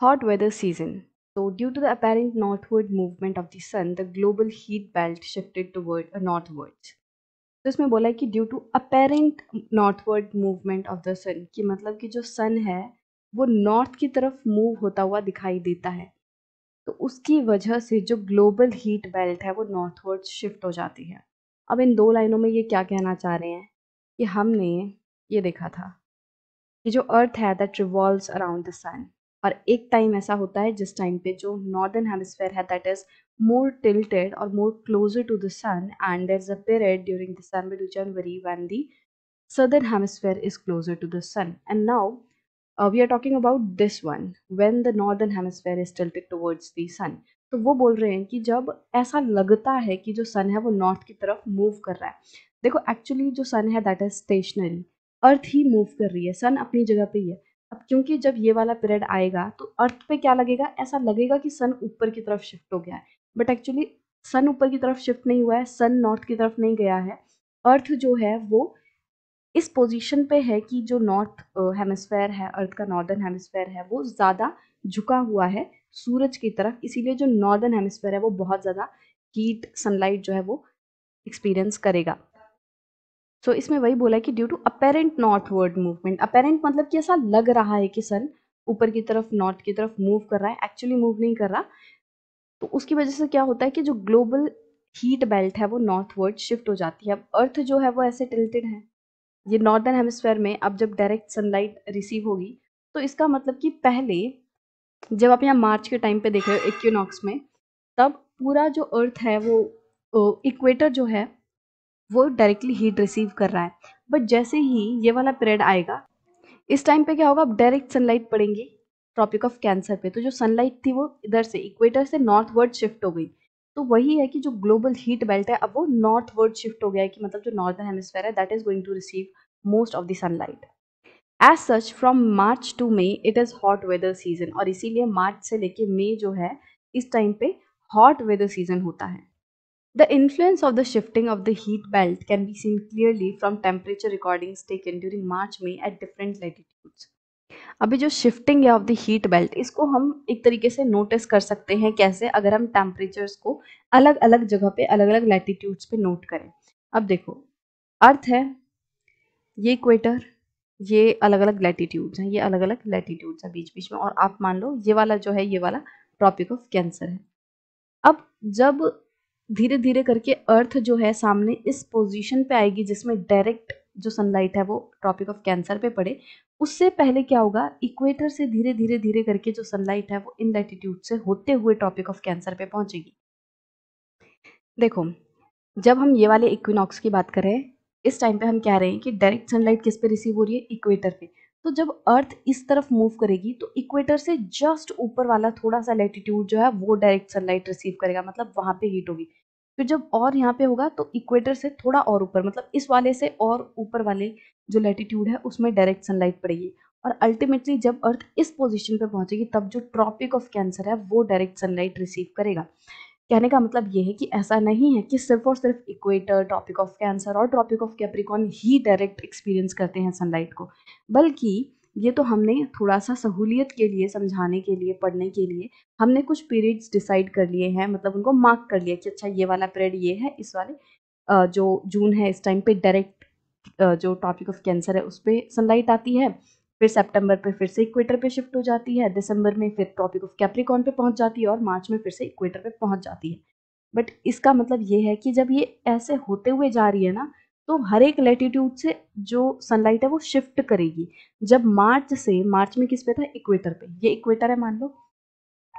hot weather season. So, due to the apparent northward movement of the sun, the global heat belt shifted toward a uh, northwards. तो इसमें बोला है कि due to apparent northward movement of the sun कि मतलब कि जो sun है वो नॉर्थ की तरफ मूव होता हुआ दिखाई देता है तो उसकी वजह से जो ग्लोबल हीट बेल्ट है वो नॉर्थवर्ड शिफ्ट हो जाती है अब इन दो लाइनों में ये क्या कहना चाह रहे हैं कि हमने ये देखा था कि जो अर्थ है that revolve around the sun और एक टाइम ऐसा होता है जिस टाइम पे जो नॉर्दर्न हेमिस्फेयर है that is more tilted or more closer to the sun and there's a period during december to january when the southern hemisphere is closer to the sun and now uh, we are talking about this one when the northern hemisphere is tilted towards the sun तो वो बोल रहे हैं कि जब ऐसा लगता है कि जो सन है वो नॉर्थ की तरफ मूव कर रहा है देखो एक्चुअली जो सन है दैट इज स्टेशनरी अर्थ ही मूव कर रही है सन अपनी जगह पे ही है अब क्योंकि जब ये वाला पीरियड आएगा तो अर्थ पे क्या लगेगा ऐसा लगेगा कि सन ऊपर की तरफ शिफ्ट हो गया है बट एक्चुअली सन ऊपर की तरफ शिफ्ट नहीं हुआ है सन नॉर्थ की तरफ नहीं गया है अर्थ जो है वो इस पोजीशन पे है कि जो नॉर्थ हेमिस्फेयर है अर्थ का नॉर्दर्न हेमिस्फेयर है वो ज़्यादा झुका हुआ है सूरज की तरफ इसीलिए जो नॉर्दर्न हेमिस्फेयर है वो बहुत ज़्यादा हीट सनलाइट जो है वो एक्सपीरियंस करेगा सो so, इसमें वही बोला कि due to apparent northward movement apparent मतलब कि ऐसा लग रहा है कि सन ऊपर की तरफ नॉर्थ की तरफ मूव कर रहा है एक्चुअली मूव नहीं कर रहा तो उसकी वजह से क्या होता है कि जो ग्लोबल हीट बेल्ट है वो नॉर्थवर्ड शिफ्ट हो जाती है अब अर्थ जो है वो ऐसे टिल्टेड है ये नॉर्दर्न हेमिस्फेयर में अब जब डायरेक्ट सनलाइट रिसीव होगी तो इसका मतलब कि पहले जब आप यहाँ मार्च के टाइम पे देख रहे हो इक्विनॉक्स में तब पूरा जो अर्थ है वो इक्वेटर जो है वो डायरेक्टली हीट रिसीव कर रहा है बट जैसे ही ये वाला पीरियड आएगा इस टाइम पे क्या होगा अब डायरेक्ट सनलाइट पड़ेंगी ट्रॉपिक ऑफ कैंसर पे तो जो सनलाइट थी वो इधर से इक्वेटर से नॉर्थ वर्ड शिफ्ट हो गई तो वही है कि जो ग्लोबल हीट बेल्ट है अब वो नॉर्थ वर्ड शिफ्ट हो गया है कि मतलब जो नॉर्थन हेमिस्फेयर है that is going to receive most of the sunlight as such from March to May it is hot weather season और इसीलिए मार्च से लेके मई जो है इस टाइम पे हॉट वेदर सीजन होता है The influence of the shifting of the heat belt can be seen clearly from temperature recordings taken during March May at different latitudes. अभी जो शिफ्टिंग है ऑफ द हीट बेल्ट इसको हम एक तरीके से नोटिस कर सकते हैं कैसे अगर हम टेम्परेचर्स को अलग अलग जगह पे अलग अलग लैटिट्यूड्स पे नोट करें अब देखो अर्थ है ये इक्वेटर ये अलग अलग लैटिट्यूड्स हैं ये अलग अलग लैटिट्यूड्स हैं बीच बीच में और आप मान लो ये वाला जो है ये वाला ट्रॉपिक ऑफ कैंसर है अब जब धीरे धीरे करके अर्थ जो है सामने इस पोजीशन पे आएगी जिसमें डायरेक्ट जो सनलाइट है वो ट्रॉपिक ऑफ कैंसर पे पड़े उससे पहले क्या होगा इक्वेटर से धीरे धीरे धीरे करके जो सनलाइट है वो इन लैटिट्यूड से होते हुए ट्रॉपिक ऑफ कैंसर पे पहुंचेगी देखो जब हम ये वाले इक्विनॉक्स की बात करें इस टाइम पे हम कह रहे हैं कि डायरेक्ट सनलाइट किस पे रिसीव हो रही है इक्वेटर पे तो जब अर्थ इस तरफ मूव करेगी तो इक्वेटर से जस्ट ऊपर वाला थोड़ा सा लेटिट्यूड जो है वो डायरेक्ट सनलाइट रिसीव करेगा मतलब वहां पे हीट होगी फिर जब और यहाँ पे होगा तो इक्वेटर से थोड़ा और ऊपर मतलब इस वाले से और ऊपर वाले जो लेटिट्यूड है उसमें डायरेक्ट सनलाइट पड़ेगी और अल्टीमेटली जब अर्थ इस पोजिशन पे पहुंचेगी तब जो ट्रॉपिक ऑफ कैंसर है वो डायरेक्ट सनलाइट रिसीव करेगा कहने का मतलब ये है कि ऐसा नहीं है कि सिर्फ और सिर्फ इक्वेटर ट्रॉपिक ऑफ कैंसर और ट्रॉपिक ऑफ कैप्रिकॉन ही डायरेक्ट एक्सपीरियंस करते हैं सनलाइट को बल्कि ये तो हमने थोड़ा सा सहूलियत के लिए समझाने के लिए पढ़ने के लिए हमने कुछ पीरियड्स डिसाइड कर लिए हैं मतलब उनको मार्क कर लिया कि अच्छा ये वाला पीरियड ये है इस वाले जो जून है इस टाइम पे डायरेक्ट जो टॉपिक ऑफ कैंसर है उस पर सनलाइट आती है फिर सितंबर पे फिर से इक्वेटर पे शिफ्ट हो जाती है दिसंबर में फिर ट्रॉपिक ऑफ कैप्रिकॉन पे पहुंच जाती है और मार्च में फिर से इक्वेटर पे पहुंच जाती है बट इसका मतलब ये है कि जब ये ऐसे होते हुए जा रही है ना तो हर एक लेटीट्यूड से जो सनलाइट है वो शिफ्ट करेगी जब मार्च से मार्च में किस पे था इक्वेटर पे ये इक्वेटर है मान लो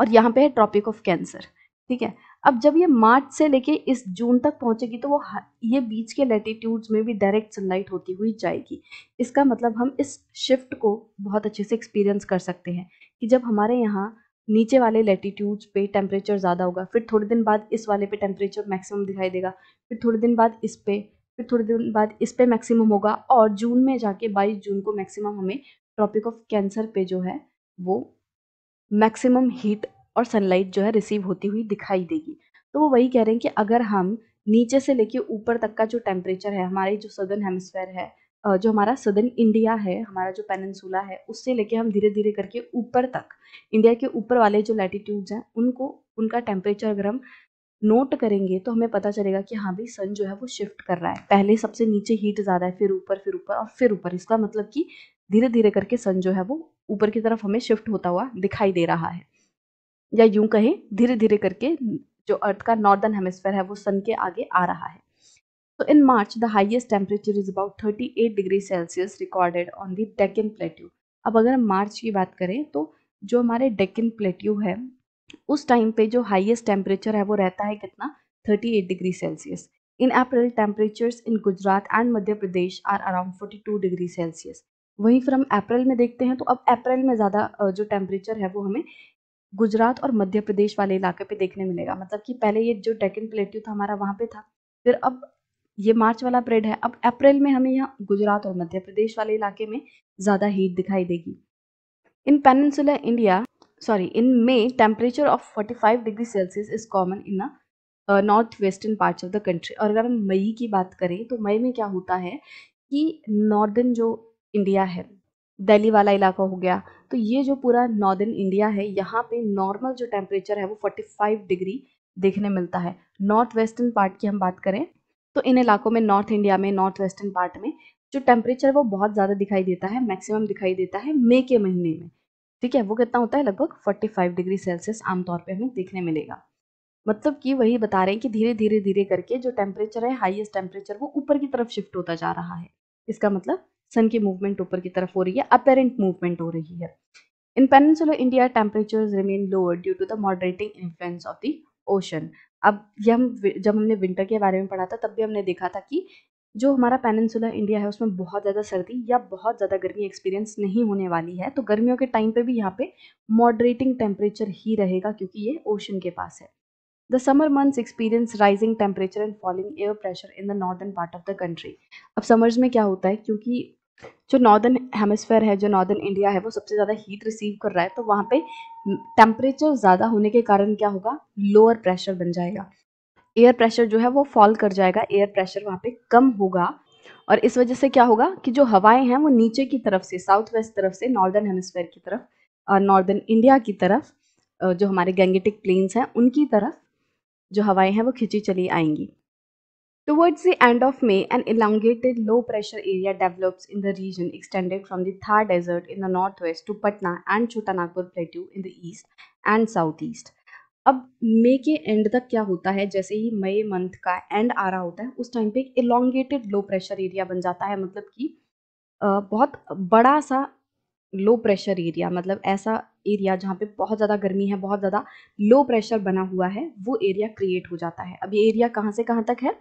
और यहाँ पे है ट्रॉपिक ऑफ कैंसर ठीक है अब जब ये मार्च से लेके इस जून तक पहुंचेगी तो वो ये बीच के लेटीट्यूड्स में भी डायरेक्ट सनलाइट होती हुई जाएगी इसका मतलब हम इस शिफ्ट को बहुत अच्छे से एक्सपीरियंस कर सकते हैं कि जब हमारे यहाँ नीचे वाले लेटीट्यूड्स पे टेम्परेचर ज़्यादा होगा फिर थोड़े दिन बाद इस वाले पे टेम्परेचर मैक्सिमम दिखाई देगा फिर थोड़े दिन बाद इस पे फिर थोड़े दिन बाद इस पे मैक्सिमम होगा और जून में जाके 22 जून को मैक्सिमम हमें ट्रॉपिक ऑफ कैंसर पे जो है वो मैक्सिमम हीट और सनलाइट जो है रिसीव होती हुई दिखाई देगी तो वो वही कह रहे हैं कि अगर हम नीचे से लेके ऊपर तक का जो टेम्परेचर है हमारे जो सदर्न हेमस्फेयर है जो हमारा सदर्न इंडिया है हमारा जो पेनसूला है उससे लेके हम धीरे धीरे करके ऊपर तक इंडिया के ऊपर वाले जो लैटिट्यूड्स हैं उनको उनका टेम्परेचर अगर हम नोट करेंगे तो हमें पता चलेगा कि हाँ भाई सन जो है वो शिफ्ट कर रहा है पहले सबसे नीचे हीट ज़्यादा है फिर ऊपर फिर ऊपर और फिर ऊपर इसका मतलब कि धीरे धीरे करके सन जो है वो ऊपर की तरफ हमें शिफ्ट होता हुआ दिखाई दे रहा है या यूं कहें धीरे धीरे करके जो अर्थ का नॉर्दर्न हेमिस्फेयर है वो सन के आगे आ रहा है So in March, the highest temperature is about 38 degree Celsius recorded on the Deccan plateau अब अगर हम मार्च की बात करें तो जो हमारे डेकिन प्लेट्यू है उस टाइम पे जो हाइएस्ट टेम्परेचर है वो रहता है कितना 38 degree Celsius in April temperatures in Gujarat and Madhya Pradesh are around 42 degree Celsius वहीं फिर हम अप्रैल में देखते हैं तो अब अप्रैल में ज़्यादा जो टेम्परेचर है वो हमें गुजरात और मध्य प्रदेश वाले इलाके पे देखने मिलेगा मतलब कि पहले ये जो डेकन प्लेट्यू था हमारा वहाँ पे था फिर अब ये मार्च वाला पीरियड है अब अप्रैल में हमें यहाँ गुजरात और मध्य प्रदेश वाले इलाके में ज़्यादा हीट दिखाई देगी in peninsular India in May temperature of forty 45 degree Celsius is common in north western parts of the country और अगर हम मई की बात करें तो मई में क्या होता है कि नॉर्दर्न जो इंडिया है दिल्ली वाला इलाका हो गया तो ये जो पूरा नॉर्दर्न इंडिया है यहाँ पे नॉर्मल जो टेम्परेचर है वो 45 डिग्री देखने मिलता है नॉर्थ वेस्टर्न पार्ट की हम बात करें तो इन इलाकों में नॉर्थ इंडिया में नॉर्थ वेस्टर्न पार्ट में जो टेम्परेचर वो बहुत ज़्यादा दिखाई देता है मैक्सिमम दिखाई देता है मे के महीने में ठीक है वो कितना होता है लगभग फोर्टी डिग्री सेल्सियस आमतौर पर हमें देखने मिलेगा मतलब कि वही बता रहे हैं कि धीरे धीरे धीरे करके जो टेम्परेचर है हाइएस्ट टेम्परेचर वो ऊपर की तरफ शिफ्ट होता जा रहा है इसका मतलब सन की मूवमेंट ऊपर की तरफ हो रही है अपेरेंट मूवमेंट हो रही है in peninsular India temperature remain lower due to the moderating influence of the ocean अब ये हम जब हमने विंटर के बारे में पढ़ा था तब भी हमने देखा था कि जो हमारा पेनिनसुलर इंडिया है उसमें बहुत ज़्यादा सर्दी या बहुत ज़्यादा गर्मी एक्सपीरियंस नहीं होने वाली है तो गर्मियों के टाइम पे भी यहाँ पे मॉडरेटिंग टेम्परेचर ही रहेगा क्योंकि ये ओशन के पास है the summer months experience rising temperature and falling air pressure in the northern part of the country अब समर्स में क्या होता है क्योंकि जो नॉर्दर्न हेमस्फेयर है जो नॉर्दर्न इंडिया है वो सबसे ज़्यादा हीट रिसीव कर रहा है तो वहाँ पे टेम्परेचर ज़्यादा होने के कारण क्या होगा लोअर प्रेशर बन जाएगा एयर प्रेशर जो है वो फॉल कर जाएगा एयर प्रेशर वहाँ पे कम होगा और इस वजह से क्या होगा कि जो हवाएं हैं वो नीचे की तरफ से साउथ वेस्ट तरफ से नॉर्दर्न हेमस्फेयर की तरफ और नॉर्दर्न इंडिया की तरफ जो हमारे गैंगेटिक प्लेन्स हैं उनकी तरफ जो हवाएं हैं वो खिंची चली आएंगी Towards the end of May, an elongated low pressure area develops in the region extended from the Thar Desert in the northwest to Patna and Chotanagpur Plateau in the east and southeast. अब मई के and तक क्या होता है जैसे ही मई month का and आ रहा होता है उस टाइम पे एक इलांगेटेड लो प्रेशर एरिया बन जाता है मतलब कि बहुत बड़ा सा लो प्रेशर एरिया मतलब ऐसा एरिया जहाँ पे बहुत ज़्यादा गर्मी है बहुत ज़्यादा लो प्रेशर बना हुआ है वो एरिया क्रिएट हो जाता है अब ये एरिया कहाँ से कहाँ तक है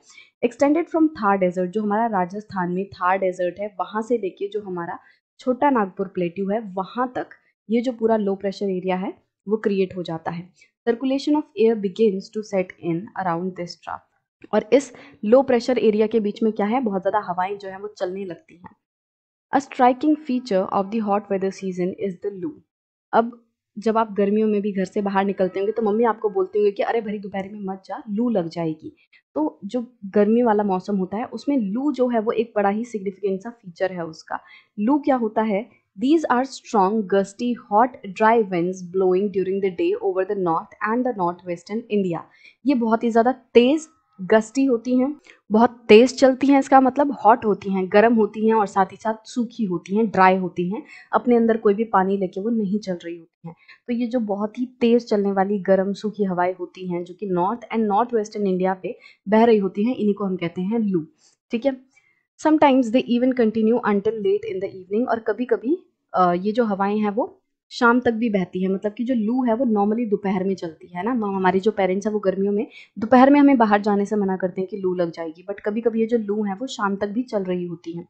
एक्सटेंडेड फ्रॉम थार डेजर्ट जो हमारा राजस्थान में थार डेजर्ट है वहाँ से लेके जो हमारा छोटा नागपुर प्लेट्यू है वहाँ तक ये जो पूरा लो प्रेशर एरिया है वो क्रिएट हो जाता है circulation of air begins to set in around this trough और इस लो प्रेशर एरिया के बीच में क्या है बहुत ज़्यादा हवाएं जो है वो चलने लगती हैं a striking feature of the hot weather season is the loo अब जब आप गर्मियों में भी घर से बाहर निकलते होंगे तो मम्मी आपको बोलते होंगे कि अरे भरी दोपहर में मत जा लू लग जाएगी तो जो गर्मी वाला मौसम होता है उसमें लू जो है वो एक बड़ा ही सिग्निफिकेंट सा फीचर है उसका लू क्या होता है these are strong gusty hot dry wind blowing during the day over the north and the north western India ये बहुत ही ज़्यादा तेज़ गस्ती होती हैं बहुत तेज़ चलती हैं इसका मतलब हॉट होती हैं गर्म होती हैं और साथ ही साथ सूखी होती हैं ड्राई होती हैं अपने अंदर कोई भी पानी लेके वो नहीं चल रही होती हैं तो ये जो बहुत ही तेज़ चलने वाली गर्म सूखी हवाएं होती हैं जो कि north and north western India पे बह रही होती हैं इन्हीं को हम कहते हैं लू ठीक है sometimes they even continue until late in the evening और कभी कभी ये जो हवाएं हैं वो शाम तक भी बहती है मतलब कि जो लू है वो नॉर्मली दोपहर में चलती है ना हमारी जो पेरेंट्स हैं वो गर्मियों में दोपहर में हमें बाहर जाने से मना करते हैं कि लू लग जाएगी बट कभी कभी ये जो लू है वो शाम तक भी चल रही होती है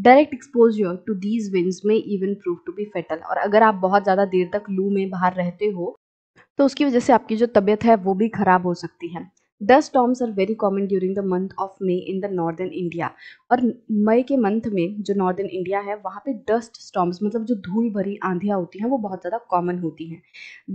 direct exposure to these winds may even prove to be fatal और अगर आप बहुत ज़्यादा देर तक लू में बाहर रहते हो तो उसकी वजह से आपकी जो तबीयत है वो भी ख़राब हो सकती है dust storms are very common during the month of May in the northern India और मई के मंथ में जो नॉर्दर्न इंडिया है वहाँ पे डस्ट स्टॉम्स मतलब जो धूल भरी आंधियाँ होती हैं वो बहुत ज़्यादा कॉमन होती हैं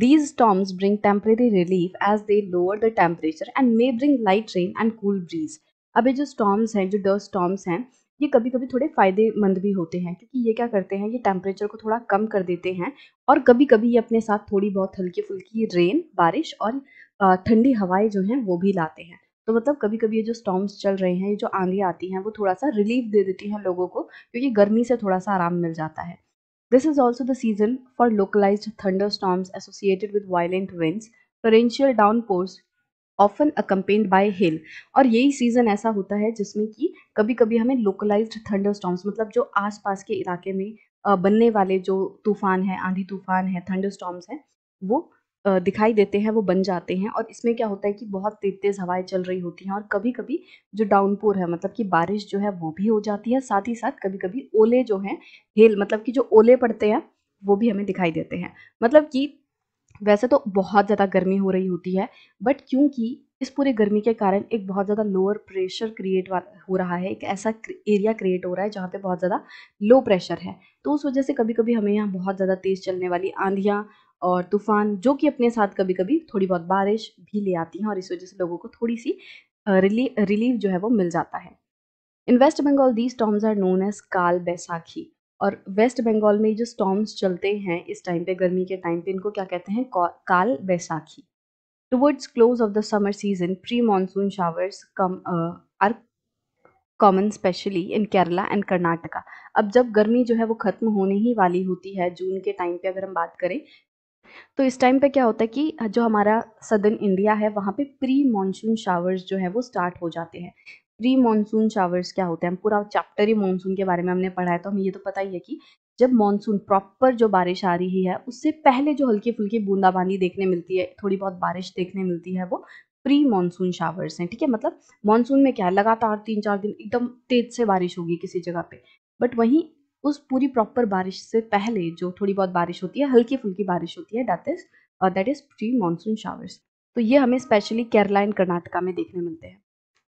these storms bring temporary relief as they lower the temperature and may bring light rain and cool breeze अब ये जो स्टॉम्स हैं जो डस्ट स्टॉम्स हैं ये कभी कभी थोड़े फ़ायदेमंद भी होते हैं क्योंकि ये क्या करते हैं ये टेम्परेचर को थोड़ा कम कर देते हैं और कभी कभी ये अपने साथ थोड़ी बहुत हल्की फुल्की रेन बारिश और ठंडी हवाएं जो हैं वो भी लाते हैं तो मतलब कभी कभी ये जो स्टॉम्स चल रहे हैं ये जो आंधी आती हैं वो थोड़ा सा रिलीफ दे देती हैं लोगों को क्योंकि गर्मी से थोड़ा सा आराम मिल जाता है this is also the season for localise thunderstorms associated with violent winds torrential downpours often accompanied by hail और यही सीज़न ऐसा होता है जिसमें कि कभी कभी हमें लोकलाइज थंडर स्टॉम्स मतलब जो आस पास के इलाके में बनने वाले जो तूफान है आंधी तूफान है थंडर स्टॉम्स हैं वो दिखाई देते हैं वो बन जाते हैं और इसमें क्या होता है कि बहुत तेज़ तेज़ हवाएं चल रही होती हैं और कभी कभी जो डाउनपोर है मतलब कि बारिश जो है वो भी हो जाती है साथ ही साथ कभी कभी ओले जो हैं हेल मतलब कि जो ओले पड़ते हैं वो भी हमें दिखाई देते हैं मतलब कि वैसे तो बहुत ज़्यादा गर्मी हो रही होती है बट क्योंकि इस पूरे गर्मी के कारण एक बहुत ज़्यादा लोअर प्रेशर क्रिएट हो रहा है एक ऐसा एरिया क्रिएट हो रहा है जहाँ पे बहुत ज़्यादा लो प्रेशर है तो उस वजह से कभी कभी हमें यहाँ बहुत ज़्यादा तेज़ चलने वाली आंधियाँ और तूफान जो कि अपने साथ कभी कभी थोड़ी बहुत बारिश भी ले आती हैं और इस वजह से लोगों को थोड़ी सी रिली रिलीफ जो है वो मिल जाता है in West Bengal the storms are known as Kaal Baisakhi और वेस्ट बंगाल में जो स्टॉम्स चलते हैं इस टाइम पे गर्मी के टाइम पे इनको क्या कहते हैं Kaal Baisakhi towards close of the summer season pre monsoon showers come are common especially in Kerala and Karnataka अब जब गर्मी जो है वो ख़त्म होने ही वाली होती है जून के टाइम पे अगर हम बात करें तो इस टाइम पे क्या होता है कि जो हमारा सदर्न इंडिया है वहाँ पे प्री मानसून शावर्स जो है वो स्टार्ट हो जाते हैं प्री मानसून शावर्स क्या होते हैं पूरा चैप्टर ही मानसून के बारे में हमने पढ़ा है तो हमें ये तो पता ही है कि जब मानसून प्रॉपर जो बारिश आ रही है उससे पहले जो हल्की फुल्की बूंदाबांदी देखने मिलती है थोड़ी बहुत बारिश देखने मिलती है वो प्री मानसून शावर्स हैं ठीक है मतलब मानसून में क्या लगातार तीन चार दिन एकदम तेज से बारिश होगी किसी जगह पे बट वहीं उस पूरी प्रॉपर बारिश से पहले जो थोड़ी बहुत बारिश होती है हल्की फुल्की बारिश होती है that is that is pre monsoon showers तो ये हमें स्पेशली केरला एंड कर्नाटका में देखने मिलते हैं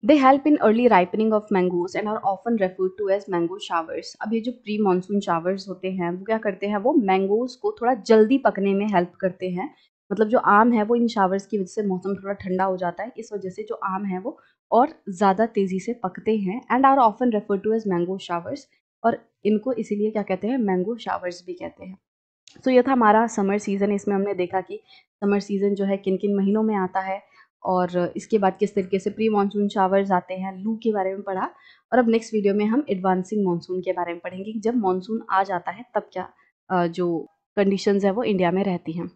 they help in early ripening of mangoes and are often refer to as mango showers अब ये जो प्री मानसून शावर्स होते हैं वो क्या करते हैं वो मैंगोज को थोड़ा जल्दी पकने में हेल्प करते हैं मतलब जो आम है वो इन शावर्स की वजह से मौसम थोड़ा ठंडा हो जाता है इस वजह से जो आम है वो और ज़्यादा तेज़ी से पकते हैं and are often refer to as mango showers और इनको इसीलिए क्या कहते हैं मैंगो शावर्स भी कहते हैं सो so, यह था हमारा समर सीज़न इसमें हमने देखा कि समर सीज़न जो है किन किन महीनों में आता है और इसके बाद किस तरीके से प्री मानसून शावर्स आते हैं लू के बारे में पढ़ा और अब नेक्स्ट वीडियो में हम एडवांसिंग मानसून के बारे में पढ़ेंगे कि जब मानसून आ जाता है तब क्या जो कंडीशंस है वो इंडिया में रहती हैं